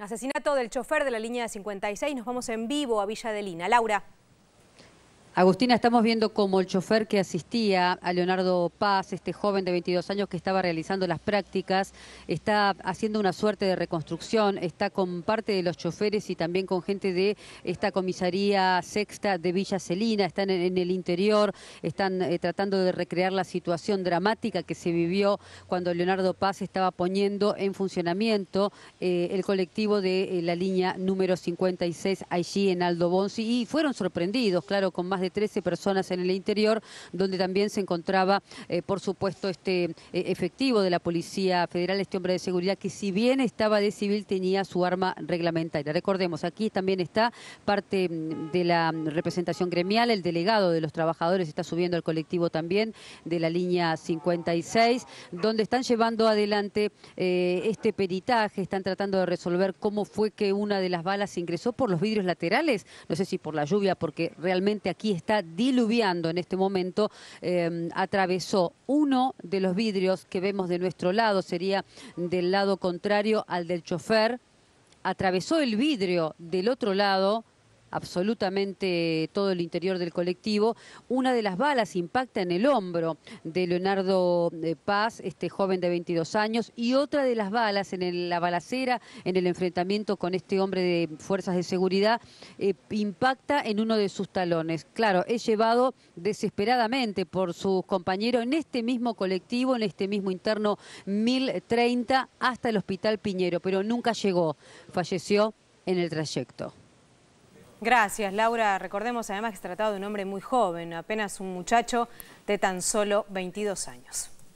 Asesinato del chofer de la línea 56. Nos vamos en vivo a Villa de Lina. Laura. Agustina, estamos viendo cómo el chofer que asistía a Leonardo Paz, este joven de 22 años que estaba realizando las prácticas, está haciendo una suerte de reconstrucción, está con parte de los choferes y también con gente de esta comisaría sexta de Villa Celina, están en, el interior, están eh, tratando de recrear la situación dramática que se vivió cuando Leonardo Paz estaba poniendo en funcionamiento eh, el colectivo de eh, la línea número 56 allí en Aldo y fueron sorprendidos, claro, con más de de 13 personas en el interior, donde también se encontraba, eh, por supuesto, este eh, efectivo de la Policía Federal, este hombre de seguridad, que si bien estaba de civil, tenía su arma reglamentaria. Recordemos, aquí también está parte mm, de la representación gremial, el delegado de los trabajadores está subiendo al colectivo también de la línea 56, donde están llevando adelante eh, este peritaje, están tratando de resolver cómo fue que una de las balas ingresó por los vidrios laterales, no sé si por la lluvia, porque realmente aquí está diluviando en este momento, eh, atravesó uno de los vidrios que vemos de nuestro lado, sería del lado contrario al del chofer, atravesó el vidrio del otro lado absolutamente todo el interior del colectivo. Una de las balas impacta en el hombro de Leonardo eh, Paz, este joven de 22 años, y otra de las balas en la balacera, en el enfrentamiento con este hombre de fuerzas de seguridad, eh, impacta en uno de sus talones. Claro, es llevado desesperadamente por sus compañeros en este mismo colectivo, en este mismo interno 1030, hasta el hospital Piñero, pero nunca llegó, falleció en el trayecto. Gracias, Laura. Recordemos además que se trataba de un hombre muy joven, apenas un muchacho de tan solo 22 años.